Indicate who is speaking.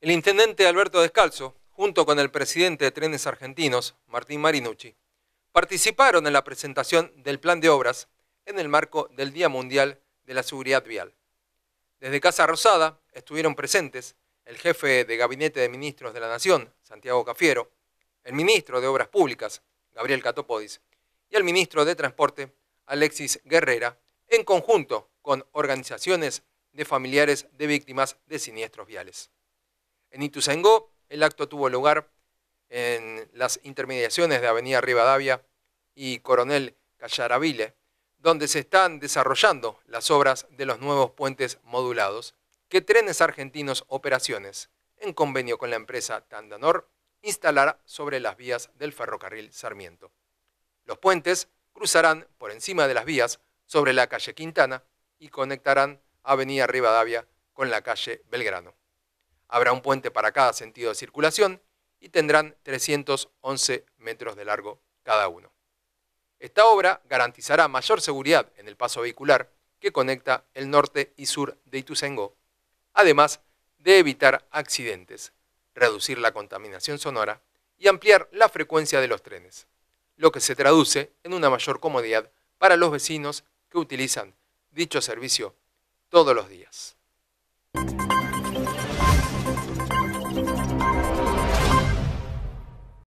Speaker 1: El intendente Alberto Descalzo, junto con el presidente de Trenes Argentinos, Martín Marinucci, participaron en la presentación del plan de obras en el marco del Día Mundial de la Seguridad Vial. Desde Casa Rosada estuvieron presentes el jefe de Gabinete de Ministros de la Nación, Santiago Cafiero, el ministro de Obras Públicas, Gabriel Catopodis, y el ministro de Transporte, Alexis Guerrera, en conjunto con organizaciones de familiares de víctimas de siniestros viales. En Ituzaingó, el acto tuvo lugar en las intermediaciones de Avenida Rivadavia y Coronel Callaraville, donde se están desarrollando las obras de los nuevos puentes modulados que Trenes Argentinos Operaciones, en convenio con la empresa Tandanor, instalará sobre las vías del ferrocarril Sarmiento. Los puentes cruzarán por encima de las vías sobre la calle Quintana y conectarán Avenida Rivadavia con la calle Belgrano. Habrá un puente para cada sentido de circulación y tendrán 311 metros de largo cada uno. Esta obra garantizará mayor seguridad en el paso vehicular que conecta el norte y sur de Ituzaingó, además de evitar accidentes, reducir la contaminación sonora y ampliar la frecuencia de los trenes, lo que se traduce en una mayor comodidad para los vecinos que utilizan dicho servicio todos los días.